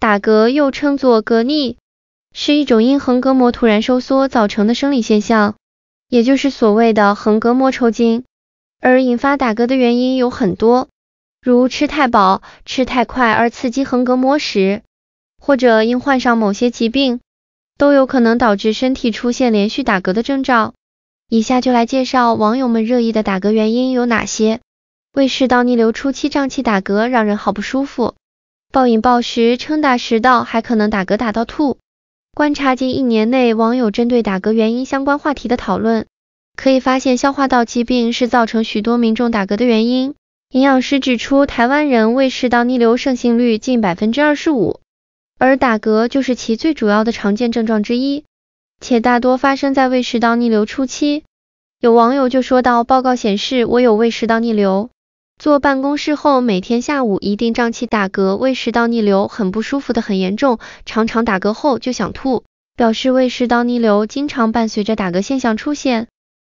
打嗝又称作嗝逆，是一种因横膈膜突然收缩造成的生理现象，也就是所谓的横膈膜抽筋。而引发打嗝的原因有很多，如吃太饱、吃太快而刺激横膈膜时，或者因患上某些疾病，都有可能导致身体出现连续打嗝的征兆。以下就来介绍网友们热议的打嗝原因有哪些。胃食道逆流初期胀气打嗝让人好不舒服。暴饮暴食撑大食道，还可能打嗝打到吐。观察近一年内网友针对打嗝原因相关话题的讨论，可以发现消化道疾病是造成许多民众打嗝的原因。营养师指出，台湾人胃食道逆流盛行率近百分之二十五，而打嗝就是其最主要的常见症状之一，且大多发生在胃食道逆流初期。有网友就说到，报告显示我有胃食道逆流。坐办公室后，每天下午一定胀气打嗝，胃食道逆流很不舒服的很严重，常常打嗝后就想吐，表示胃食道逆流经常伴随着打嗝现象出现。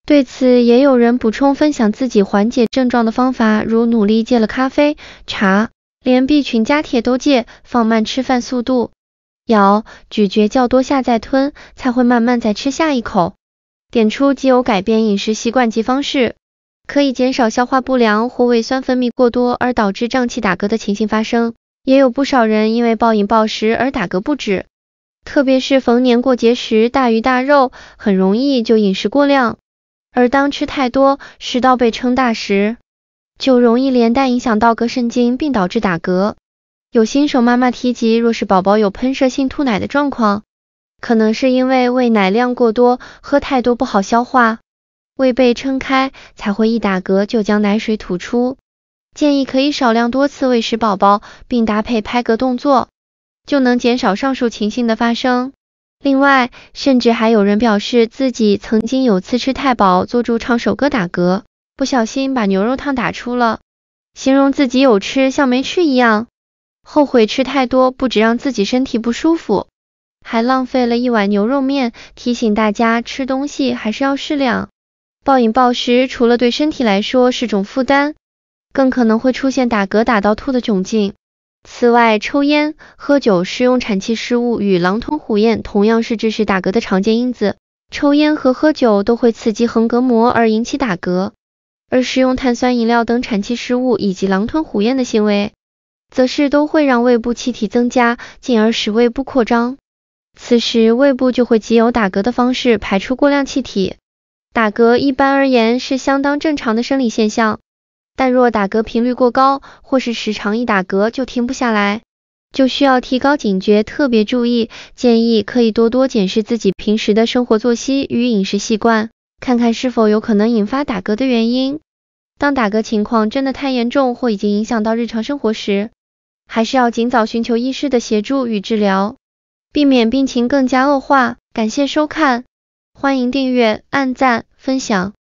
对此，也有人补充分享自己缓解症状的方法，如努力戒了咖啡、茶，连 B 群加铁都戒，放慢吃饭速度，咬、咀嚼较多下再吞，才会慢慢再吃下一口。点出即有改变饮食习惯及方式。可以减少消化不良或胃酸分泌过多而导致胀气打嗝的情形发生，也有不少人因为暴饮暴食而打嗝不止，特别是逢年过节时大鱼大肉，很容易就饮食过量，而当吃太多，食道被撑大时，就容易连带影响到膈神经，并导致打嗝。有新手妈妈提及，若是宝宝有喷射性吐奶的状况，可能是因为喂奶量过多，喝太多不好消化。胃被撑开才会一打嗝就将奶水吐出，建议可以少量多次喂食宝宝，并搭配拍嗝动作，就能减少上述情形的发生。另外，甚至还有人表示自己曾经有次吃太饱，坐住唱首歌打嗝，不小心把牛肉汤打出了，形容自己有吃像没吃一样，后悔吃太多，不止让自己身体不舒服，还浪费了一碗牛肉面，提醒大家吃东西还是要适量。暴饮暴食除了对身体来说是种负担，更可能会出现打嗝打到吐的窘境。此外，抽烟、喝酒、食用产气食物与狼吞虎咽同样是致使打嗝的常见因子。抽烟和喝酒都会刺激横膈膜而引起打嗝，而食用碳酸饮料等产气食物以及狼吞虎咽的行为，则是都会让胃部气体增加，进而使胃部扩张，此时胃部就会藉有打嗝的方式排出过量气体。打嗝一般而言是相当正常的生理现象，但若打嗝频率过高，或是时常一打嗝就停不下来，就需要提高警觉，特别注意。建议可以多多检视自己平时的生活作息与饮食习惯，看看是否有可能引发打嗝的原因。当打嗝情况真的太严重，或已经影响到日常生活时，还是要尽早寻求医师的协助与治疗，避免病情更加恶化。感谢收看。欢迎订阅、按赞、分享。